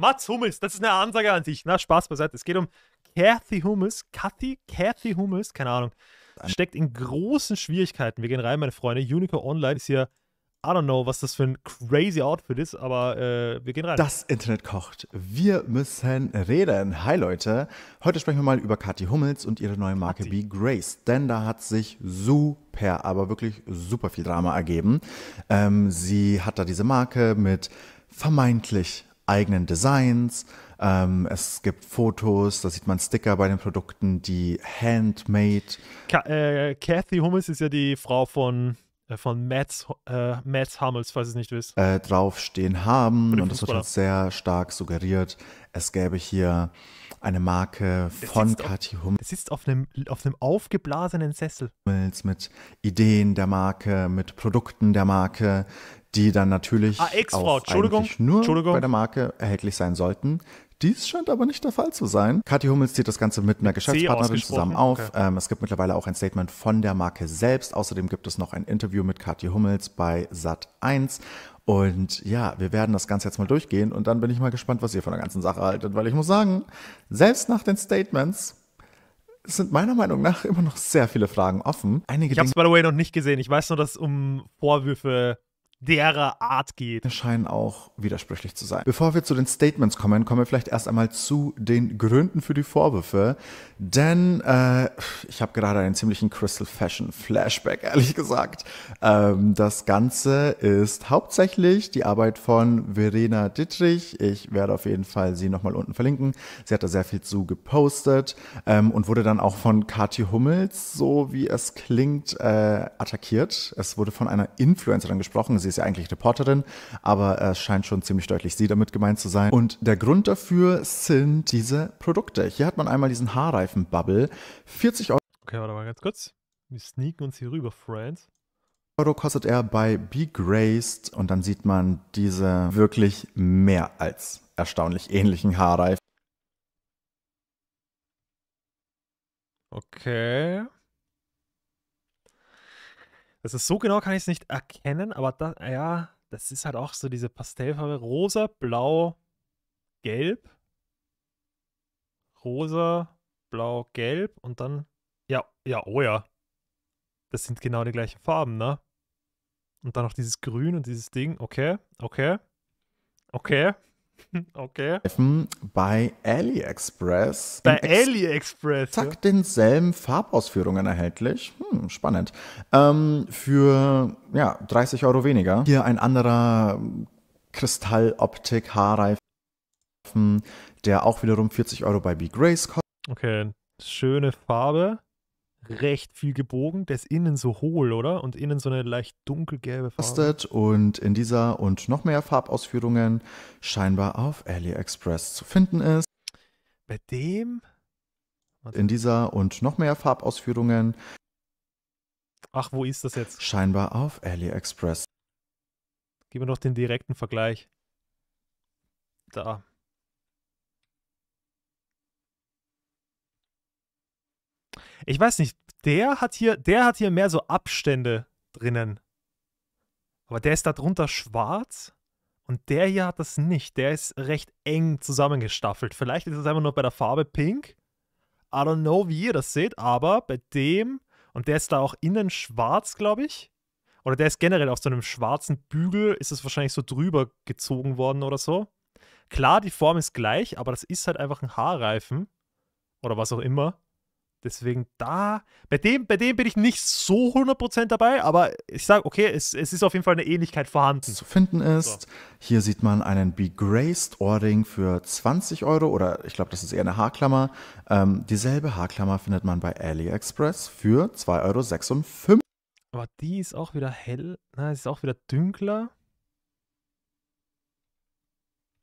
Mats Hummels, das ist eine Ansage an sich. Na, Spaß beiseite. Es geht um Kathy Hummels. Kathy, Kathy Hummels, keine Ahnung. Steckt in großen Schwierigkeiten. Wir gehen rein, meine Freunde. Unico Online ist hier. I don't know, was das für ein crazy Outfit ist, aber äh, wir gehen rein. Das Internet kocht. Wir müssen reden. Hi Leute. Heute sprechen wir mal über Kathy Hummels und ihre neue Marke Be Grace. Denn da hat sich super, aber wirklich super viel Drama ergeben. Ähm, sie hat da diese Marke mit vermeintlich eigenen Designs. Ähm, es gibt Fotos, da sieht man Sticker bei den Produkten, die handmade. Ka äh, Kathy Hummels ist ja die Frau von, äh, von Mats, äh, Mats Hummels, falls es nicht wisst. Äh, draufstehen haben und das wird halt sehr stark suggeriert. Es gäbe hier eine Marke von Kathy Hummels. Es sitzt auf einem, auf einem aufgeblasenen Sessel. Mit Ideen der Marke, mit Produkten der Marke, die dann natürlich AX, ah, auch eigentlich nur bei der Marke erhältlich sein sollten. Dies scheint aber nicht der Fall zu sein. Kathi Hummels zieht das Ganze mit einer Geschäftspartnerin zusammen auf. Okay. Ähm, es gibt mittlerweile auch ein Statement von der Marke selbst. Außerdem gibt es noch ein Interview mit Kathi Hummels bei Sat 1. Und ja, wir werden das Ganze jetzt mal durchgehen und dann bin ich mal gespannt, was ihr von der ganzen Sache haltet, weil ich muss sagen, selbst nach den Statements sind meiner Meinung nach immer noch sehr viele Fragen offen. Einige ich habe es, by the way, noch nicht gesehen. Ich weiß nur, dass es um Vorwürfe derer Art geht. Scheinen auch widersprüchlich zu sein. Bevor wir zu den Statements kommen, kommen wir vielleicht erst einmal zu den Gründen für die Vorwürfe. Denn äh, ich habe gerade einen ziemlichen Crystal Fashion Flashback, ehrlich gesagt. Ähm, das Ganze ist hauptsächlich die Arbeit von Verena Dittrich. Ich werde auf jeden Fall sie nochmal unten verlinken. Sie hat da sehr viel zu gepostet ähm, und wurde dann auch von Kathi Hummels, so wie es klingt, äh, attackiert. Es wurde von einer Influencerin gesprochen. Sie sie ist ja eigentlich Reporterin, aber es scheint schon ziemlich deutlich sie damit gemeint zu sein. Und der Grund dafür sind diese Produkte. Hier hat man einmal diesen Haarreifen-Bubble, 40 Euro. Okay, warte mal ganz kurz. Wir sneaken uns hier rüber, Friends. Euro kostet er bei Be Graced und dann sieht man diese wirklich mehr als erstaunlich ähnlichen Haarreifen. Okay. Das ist so genau, kann ich es nicht erkennen, aber da, ja, das ist halt auch so diese Pastellfarbe. Rosa, blau, gelb. Rosa, blau, gelb und dann. Ja, ja, oh ja. Das sind genau die gleichen Farben, ne? Und dann noch dieses Grün und dieses Ding. Okay, okay, okay. Okay. Bei AliExpress. Bei AliExpress. Zack, ja? denselben Farbausführungen erhältlich. Hm, spannend. Ähm, für ja, 30 Euro weniger. Hier ein anderer Kristalloptik Haarreifen, der auch wiederum 40 Euro bei Be Grace kostet. Okay, schöne Farbe recht viel gebogen. Der ist innen so hohl, oder? Und innen so eine leicht dunkelgelbe Farbe. Und in dieser und noch mehr Farbausführungen scheinbar auf AliExpress zu finden ist. Bei dem? Also in dieser und noch mehr Farbausführungen. Ach, wo ist das jetzt? Scheinbar auf AliExpress. Gib mir noch den direkten Vergleich. Da. Ich weiß nicht, der hat hier, der hat hier mehr so Abstände drinnen. Aber der ist da drunter schwarz und der hier hat das nicht. Der ist recht eng zusammengestaffelt. Vielleicht ist es einfach nur bei der Farbe pink. I don't know, wie ihr das seht, aber bei dem, und der ist da auch innen schwarz, glaube ich. Oder der ist generell auf so einem schwarzen Bügel, ist es wahrscheinlich so drüber gezogen worden oder so. Klar, die Form ist gleich, aber das ist halt einfach ein Haarreifen. Oder was auch immer. Deswegen da, bei dem, bei dem bin ich nicht so 100% dabei, aber ich sage, okay, es, es ist auf jeden Fall eine Ähnlichkeit vorhanden. Zu finden ist, so. hier sieht man einen Begraced Ording für 20 Euro oder ich glaube, das ist eher eine Haarklammer. Ähm, dieselbe Haarklammer findet man bei AliExpress für 2,56 Euro. Aber die ist auch wieder hell, na, ist auch wieder dünkler.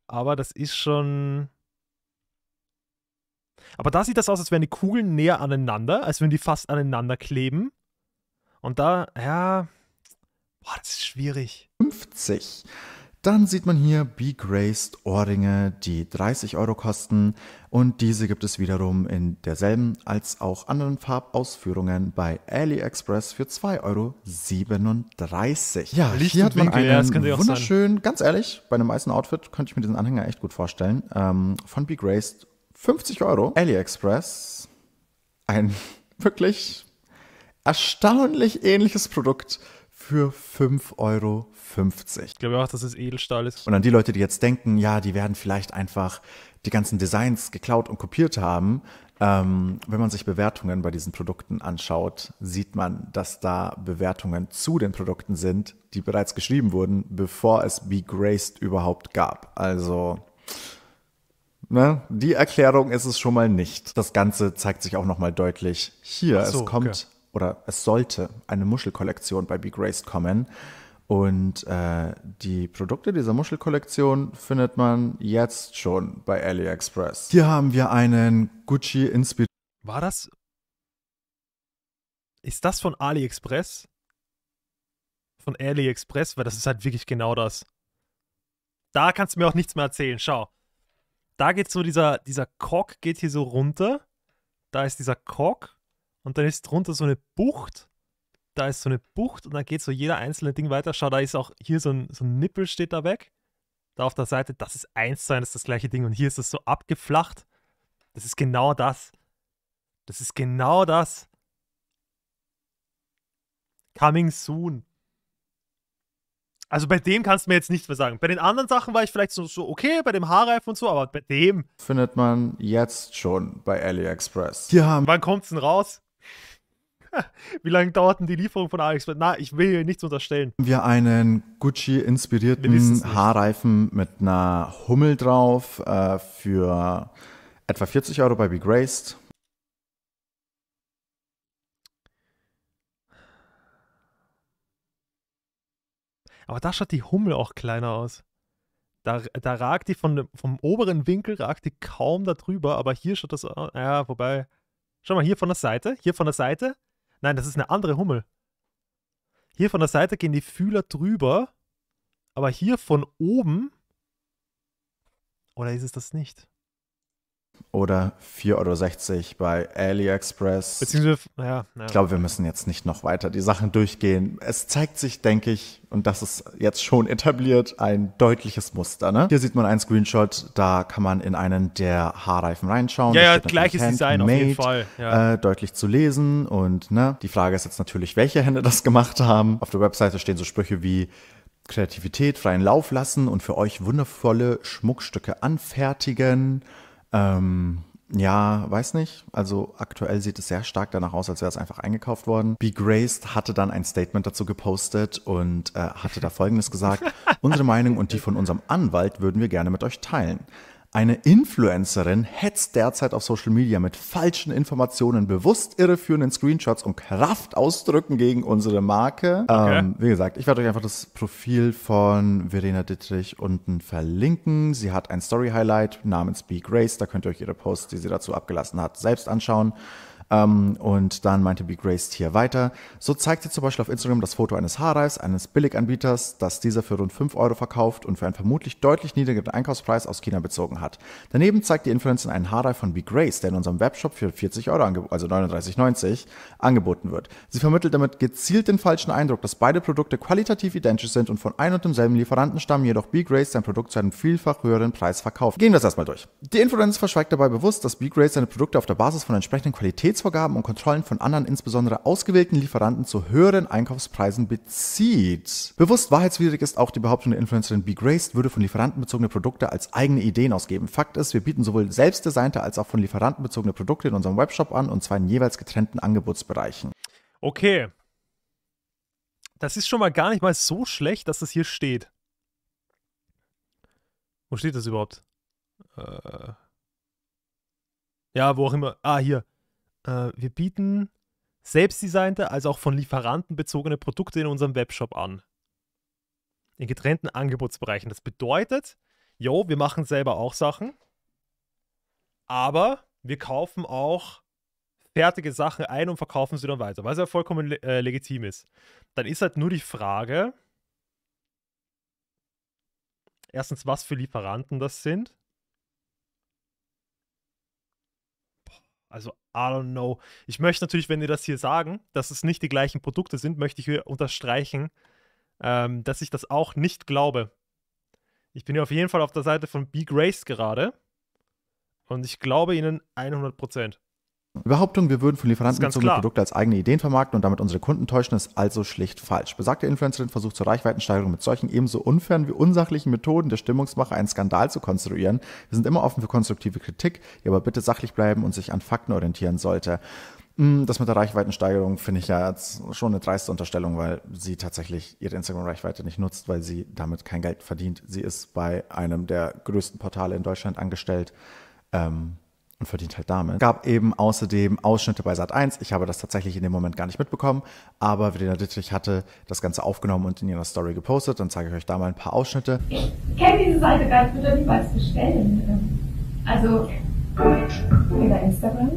Aber das ist schon, aber da sieht das aus, als wären die Kugeln näher aneinander, als wenn die fast aneinander kleben. Und da, ja, boah, das ist schwierig. 50. Dann sieht man hier Begraced Ohrringe, die 30 Euro kosten und diese gibt es wiederum in derselben als auch anderen Farbausführungen bei AliExpress für 2,37 Euro. Ja, Licht hier hat man Winkel, einen ja, wunderschön, ganz ehrlich, bei einem weißen Outfit könnte ich mir diesen Anhänger echt gut vorstellen, ähm, von Begraced Ohrringe. 50 Euro. AliExpress. Ein wirklich erstaunlich ähnliches Produkt für 5,50 Euro. Ich glaube auch, dass es Edelstahl ist. Und an die Leute, die jetzt denken, ja, die werden vielleicht einfach die ganzen Designs geklaut und kopiert haben. Ähm, wenn man sich Bewertungen bei diesen Produkten anschaut, sieht man, dass da Bewertungen zu den Produkten sind, die bereits geschrieben wurden, bevor es Be Graced überhaupt gab. Also Ne? Die Erklärung ist es schon mal nicht. Das Ganze zeigt sich auch nochmal deutlich hier. So, es kommt okay. oder es sollte eine Muschelkollektion bei Be Graced kommen. Und äh, die Produkte dieser Muschelkollektion findet man jetzt schon bei AliExpress. Hier haben wir einen Gucci Inspiration. War das? Ist das von AliExpress? Von AliExpress? Weil das ist halt wirklich genau das. Da kannst du mir auch nichts mehr erzählen. Schau da geht so dieser, dieser Kork geht hier so runter. Da ist dieser Kork und dann ist drunter so eine Bucht. Da ist so eine Bucht und dann geht so jeder einzelne Ding weiter. Schau, da ist auch hier so ein, so ein Nippel steht da weg. Da auf der Seite, das ist eins sein, das ist das gleiche Ding und hier ist das so abgeflacht. Das ist genau das. Das ist genau das. Coming soon. Also bei dem kannst du mir jetzt nichts mehr sagen. Bei den anderen Sachen war ich vielleicht so, so okay, bei dem Haarreifen und so, aber bei dem. Findet man jetzt schon bei AliExpress. Ja. Wann kommt's denn raus? Wie lange dauert denn die Lieferung von AliExpress? Na, ich will hier nichts unterstellen. Wir einen Gucci-inspirierten Haarreifen mit einer Hummel drauf äh, für etwa 40 Euro bei BeGraced. Aber da schaut die Hummel auch kleiner aus. Da, da ragt die von, vom oberen Winkel, ragt die kaum da drüber, aber hier schaut das, ja, wobei, schau mal, hier von der Seite, hier von der Seite, nein, das ist eine andere Hummel. Hier von der Seite gehen die Fühler drüber, aber hier von oben, oder ist es das nicht? oder 4,60 Euro bei AliExpress. Beziehungsweise, ja, ja. Ich glaube, wir müssen jetzt nicht noch weiter die Sachen durchgehen. Es zeigt sich, denke ich, und das ist jetzt schon etabliert, ein deutliches Muster. Ne? Hier sieht man einen Screenshot, da kann man in einen der Haarreifen reinschauen. Ja, ja gleiches Design auf jeden Fall. Ja. Äh, deutlich zu lesen und ne? die Frage ist jetzt natürlich, welche Hände das gemacht haben. Auf der Webseite stehen so Sprüche wie Kreativität freien Lauf lassen und für euch wundervolle Schmuckstücke anfertigen. Ähm, ja, weiß nicht. Also aktuell sieht es sehr stark danach aus, als wäre es einfach eingekauft worden. Be Graced hatte dann ein Statement dazu gepostet und äh, hatte da Folgendes gesagt. Unsere Meinung und die von unserem Anwalt würden wir gerne mit euch teilen. Eine Influencerin hetzt derzeit auf Social Media mit falschen Informationen, bewusst irreführenden Screenshots und Kraftausdrücken gegen unsere Marke. Okay. Ähm, wie gesagt, ich werde euch einfach das Profil von Verena Dittrich unten verlinken. Sie hat ein Story-Highlight namens Be Grace. Da könnt ihr euch ihre Posts, die sie dazu abgelassen hat, selbst anschauen. Ähm, und dann meinte Be Graced hier weiter. So zeigt sie zum Beispiel auf Instagram das Foto eines Haarreifs eines Billiganbieters, das dieser für rund 5 Euro verkauft und für einen vermutlich deutlich niedrigeren Einkaufspreis aus China bezogen hat. Daneben zeigt die Influencerin einen Haarreif von Be Graced, der in unserem Webshop für 40 Euro, also 39,90 angeboten wird. Sie vermittelt damit gezielt den falschen Eindruck, dass beide Produkte qualitativ identisch sind und von einem und demselben Lieferanten stammen, jedoch Be Graced sein Produkt zu einem vielfach höheren Preis verkauft. Gehen wir das erstmal durch. Die Influencerin verschweigt dabei bewusst, dass Be Graced seine Produkte auf der Basis von entsprechenden Qualitäts Qualitätsvorgaben und Kontrollen von anderen, insbesondere ausgewählten Lieferanten zu höheren Einkaufspreisen bezieht. Bewusst wahrheitswidrig ist auch die Behauptung der Influencerin Be Graced, würde von Lieferanten bezogene Produkte als eigene Ideen ausgeben. Fakt ist, wir bieten sowohl selbstdesignte als auch von Lieferanten bezogene Produkte in unserem Webshop an und zwar in jeweils getrennten Angebotsbereichen. Okay. Das ist schon mal gar nicht mal so schlecht, dass das hier steht. Wo steht das überhaupt? Äh. Ja, wo auch immer. Ah, hier äh, wir bieten selbstdesignte, also auch von Lieferanten bezogene Produkte in unserem Webshop an. In getrennten Angebotsbereichen. Das bedeutet, jo, wir machen selber auch Sachen, aber wir kaufen auch fertige Sachen ein und verkaufen sie dann weiter, was ja vollkommen äh, legitim ist. Dann ist halt nur die Frage, erstens, was für Lieferanten das sind. Also I don't know. Ich möchte natürlich, wenn ihr das hier sagen, dass es nicht die gleichen Produkte sind, möchte ich hier unterstreichen, ähm, dass ich das auch nicht glaube. Ich bin hier auf jeden Fall auf der Seite von Big Race gerade und ich glaube ihnen 100 Prozent. Behauptung, wir würden von Lieferanten bezogene Produkte als eigene Ideen vermarkten und damit unsere Kunden täuschen, ist also schlicht falsch. Besagte Influencerin versucht zur Reichweitensteigerung mit solchen ebenso unfairen wie unsachlichen Methoden der Stimmungsmache einen Skandal zu konstruieren. Wir sind immer offen für konstruktive Kritik, die aber bitte sachlich bleiben und sich an Fakten orientieren sollte. Hm, das mit der Reichweitensteigerung finde ich ja jetzt schon eine dreiste Unterstellung, weil sie tatsächlich ihre Instagram-Reichweite nicht nutzt, weil sie damit kein Geld verdient. Sie ist bei einem der größten Portale in Deutschland angestellt. Ähm, und verdient halt damit. Gab eben außerdem Ausschnitte bei Sat 1. Ich habe das tatsächlich in dem Moment gar nicht mitbekommen, aber Verena Dittrich hatte das Ganze aufgenommen und in ihrer Story gepostet. Dann zeige ich euch da mal ein paar Ausschnitte. Ich kenne diese Seite gar nicht, würde niemals bestellen. Also über Instagram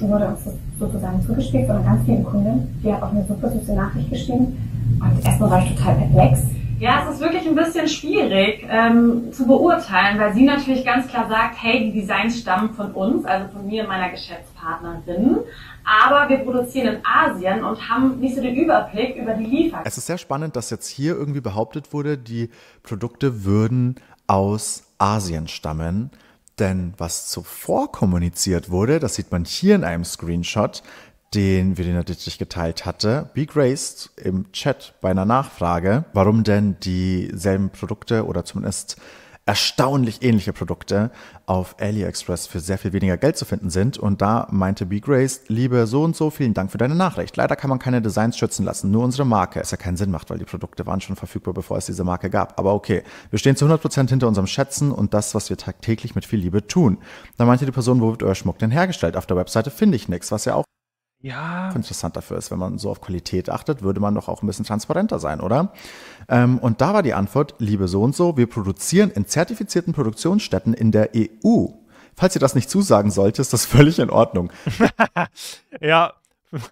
wurde uns das sozusagen zugespielt von ganz vielen Kunden. Die hat auch eine super süße Nachricht geschrieben und erstmal war ich total perplex ja, es ist wirklich ein bisschen schwierig ähm, zu beurteilen, weil sie natürlich ganz klar sagt, hey, die Designs stammen von uns, also von mir und meiner Geschäftspartnerin, aber wir produzieren in Asien und haben nicht so den Überblick über die Lieferketten. Es ist sehr spannend, dass jetzt hier irgendwie behauptet wurde, die Produkte würden aus Asien stammen. Denn was zuvor kommuniziert wurde, das sieht man hier in einem Screenshot, den Verena Dittrich geteilt hatte, Be Graced im Chat bei einer Nachfrage, warum denn dieselben Produkte oder zumindest erstaunlich ähnliche Produkte auf AliExpress für sehr viel weniger Geld zu finden sind. Und da meinte Be Graced, liebe so und so, vielen Dank für deine Nachricht. Leider kann man keine Designs schützen lassen, nur unsere Marke. Es ja keinen Sinn macht, weil die Produkte waren schon verfügbar, bevor es diese Marke gab. Aber okay, wir stehen zu 100% hinter unserem Schätzen und das, was wir tagtäglich mit viel Liebe tun. Da meinte die Person, wo wird euer Schmuck denn hergestellt? Auf der Webseite finde ich nichts, was ja auch ja. interessant dafür ist. Wenn man so auf Qualität achtet, würde man doch auch ein bisschen transparenter sein, oder? Ähm, und da war die Antwort, liebe so und so, wir produzieren in zertifizierten Produktionsstätten in der EU. Falls ihr das nicht zusagen solltet, ist das völlig in Ordnung. ja,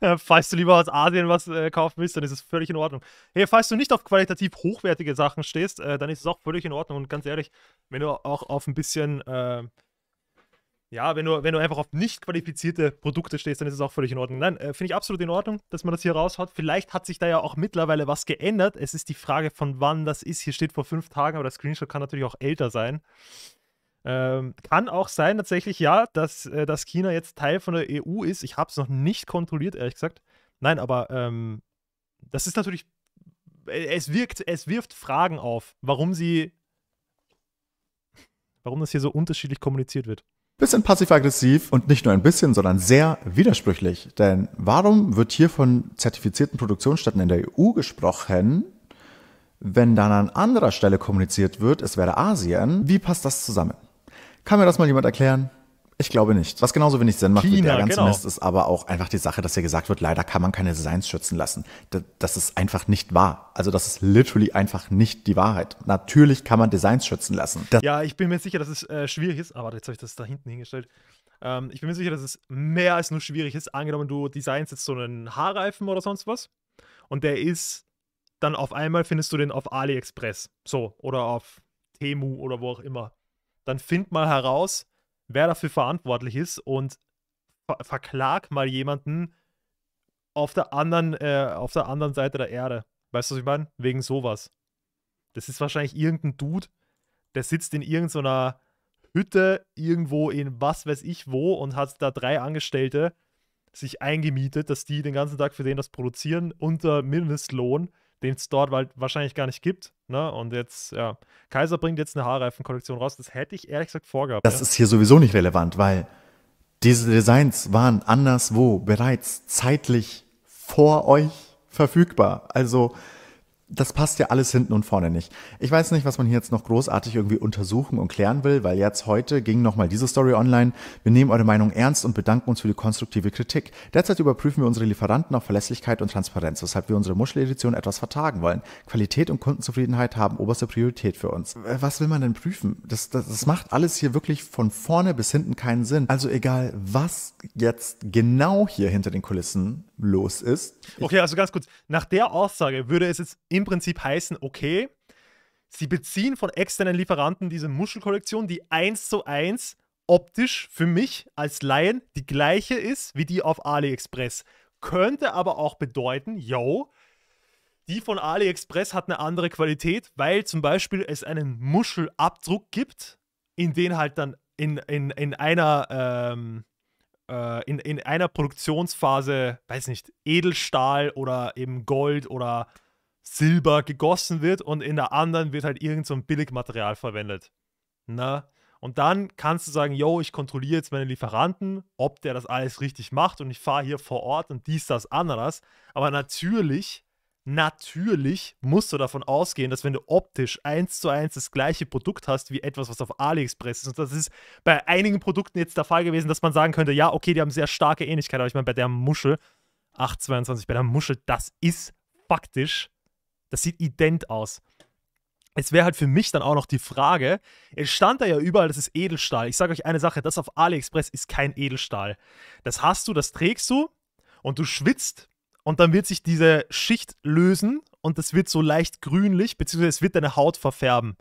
falls du lieber aus Asien was äh, kaufen willst, dann ist es völlig in Ordnung. Hey, falls du nicht auf qualitativ hochwertige Sachen stehst, äh, dann ist es auch völlig in Ordnung. Und ganz ehrlich, wenn du auch auf ein bisschen äh, ja, wenn du, wenn du einfach auf nicht qualifizierte Produkte stehst, dann ist es auch völlig in Ordnung. Nein, äh, finde ich absolut in Ordnung, dass man das hier raushaut. Vielleicht hat sich da ja auch mittlerweile was geändert. Es ist die Frage, von wann das ist. Hier steht vor fünf Tagen, aber der Screenshot kann natürlich auch älter sein. Ähm, kann auch sein, tatsächlich, ja, dass, äh, dass China jetzt Teil von der EU ist. Ich habe es noch nicht kontrolliert, ehrlich gesagt. Nein, aber ähm, das ist natürlich. Äh, es wirkt, es wirft Fragen auf, warum sie. Warum das hier so unterschiedlich kommuniziert wird. Bisschen passiv-aggressiv und nicht nur ein bisschen, sondern sehr widersprüchlich. Denn warum wird hier von zertifizierten Produktionsstätten in der EU gesprochen, wenn dann an anderer Stelle kommuniziert wird, es wäre Asien? Wie passt das zusammen? Kann mir das mal jemand erklären? Ich glaube nicht. Was genauso wenig Sinn macht China, wie der ganze genau. Mist, ist aber auch einfach die Sache, dass hier gesagt wird, leider kann man keine Designs schützen lassen. Das ist einfach nicht wahr. Also das ist literally einfach nicht die Wahrheit. Natürlich kann man Designs schützen lassen. Das ja, ich bin mir sicher, dass es äh, schwierig ist. Aber ah, jetzt habe ich das da hinten hingestellt. Ähm, ich bin mir sicher, dass es mehr als nur schwierig ist. Angenommen, du designst jetzt so einen Haarreifen oder sonst was. Und der ist, dann auf einmal findest du den auf AliExpress. So, oder auf Temu oder wo auch immer. Dann find mal heraus, wer dafür verantwortlich ist und ver verklag mal jemanden auf der anderen, äh, auf der anderen Seite der Erde. Weißt du, was ich meine? Wegen sowas. Das ist wahrscheinlich irgendein Dude, der sitzt in irgendeiner Hütte irgendwo in was weiß ich wo und hat da drei Angestellte sich eingemietet, dass die den ganzen Tag für den das produzieren unter Mindestlohn den es dort wahrscheinlich gar nicht gibt. Ne? Und jetzt, ja, Kaiser bringt jetzt eine Haarreifenkollektion raus. Das hätte ich ehrlich gesagt vorgehabt. Das ja. ist hier sowieso nicht relevant, weil diese Designs waren anderswo bereits zeitlich vor euch verfügbar. Also das passt ja alles hinten und vorne nicht. Ich weiß nicht, was man hier jetzt noch großartig irgendwie untersuchen und klären will, weil jetzt heute ging nochmal diese Story online. Wir nehmen eure Meinung ernst und bedanken uns für die konstruktive Kritik. Derzeit überprüfen wir unsere Lieferanten auf Verlässlichkeit und Transparenz, weshalb wir unsere Muscheledition etwas vertagen wollen. Qualität und Kundenzufriedenheit haben oberste Priorität für uns. Äh, was will man denn prüfen? Das, das, das macht alles hier wirklich von vorne bis hinten keinen Sinn. Also egal, was jetzt genau hier hinter den Kulissen los ist. Ich okay, also ganz kurz. Nach der Aussage würde es jetzt im Prinzip heißen, okay, sie beziehen von externen Lieferanten diese Muschelkollektion, die eins zu eins optisch für mich als Laien die gleiche ist wie die auf AliExpress. Könnte aber auch bedeuten, yo, die von AliExpress hat eine andere Qualität, weil zum Beispiel es einen Muschelabdruck gibt, in den halt dann in, in, in einer ähm, äh, in, in einer Produktionsphase, weiß nicht, Edelstahl oder eben Gold oder Silber gegossen wird und in der anderen wird halt irgend so ein Billigmaterial verwendet. Na? Ne? Und dann kannst du sagen, yo, ich kontrolliere jetzt meine Lieferanten, ob der das alles richtig macht und ich fahre hier vor Ort und dies, das, anderes. Aber natürlich Natürlich musst du davon ausgehen, dass wenn du optisch eins zu eins das gleiche Produkt hast wie etwas, was auf AliExpress ist, und das ist bei einigen Produkten jetzt der Fall gewesen, dass man sagen könnte, ja, okay, die haben sehr starke Ähnlichkeit, aber ich meine, bei der Muschel 822, bei der Muschel, das ist faktisch, das sieht ident aus. Es wäre halt für mich dann auch noch die Frage, es stand da ja überall, das ist Edelstahl. Ich sage euch eine Sache, das auf AliExpress ist kein Edelstahl. Das hast du, das trägst du und du schwitzt und dann wird sich diese Schicht lösen und das wird so leicht grünlich, beziehungsweise es wird deine Haut verfärben.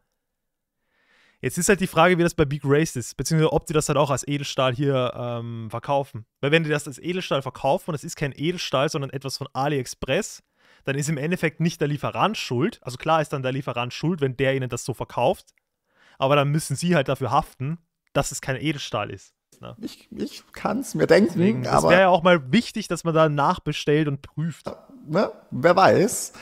Jetzt ist halt die Frage, wie das bei Big Race ist, beziehungsweise ob die das halt auch als Edelstahl hier ähm, verkaufen. Weil wenn die das als Edelstahl verkaufen und es ist kein Edelstahl, sondern etwas von AliExpress, dann ist im Endeffekt nicht der Lieferant schuld. Also klar ist dann der Lieferant schuld, wenn der ihnen das so verkauft. Aber dann müssen sie halt dafür haften, dass es kein Edelstahl ist. Ne? Ich, ich kann es mir denken. Deswegen, aber es wäre ja auch mal wichtig, dass man da nachbestellt und prüft. Ne? Wer weiß.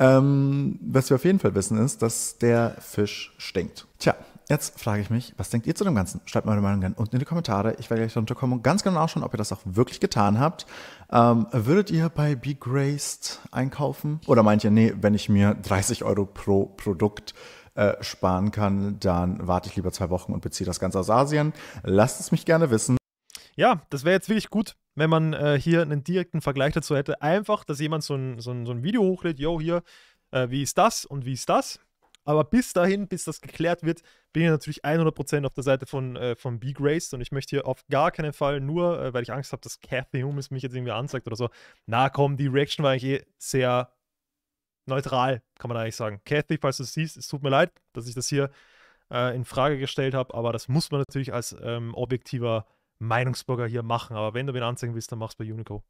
Ähm, was wir auf jeden Fall wissen, ist, dass der Fisch stinkt. Tja, jetzt frage ich mich, was denkt ihr zu dem Ganzen? Schreibt mir eure Meinung gerne unten in die Kommentare. Ich werde gleich darunter kommen und ganz genau nachschauen, ob ihr das auch wirklich getan habt. Ähm, würdet ihr bei Be Graced einkaufen? Oder meint ihr, nee, wenn ich mir 30 Euro pro Produkt äh, sparen kann, dann warte ich lieber zwei Wochen und beziehe das Ganze aus Asien. Lasst es mich gerne wissen. Ja, das wäre jetzt wirklich gut, wenn man äh, hier einen direkten Vergleich dazu hätte. Einfach, dass jemand so ein, so ein, so ein Video hochlädt, yo, hier, äh, wie ist das und wie ist das. Aber bis dahin, bis das geklärt wird, bin ich natürlich 100% auf der Seite von, äh, von Big Race und ich möchte hier auf gar keinen Fall nur, äh, weil ich Angst habe, dass Kathy Humes mich jetzt irgendwie anzeigt oder so. Na komm, die Reaction war eigentlich eh sehr neutral, kann man eigentlich sagen. Kathy, falls du es siehst, es tut mir leid, dass ich das hier äh, in Frage gestellt habe, aber das muss man natürlich als ähm, objektiver Meinungsbürger hier machen. Aber wenn du mir anzeigen willst, dann mach's bei Unico.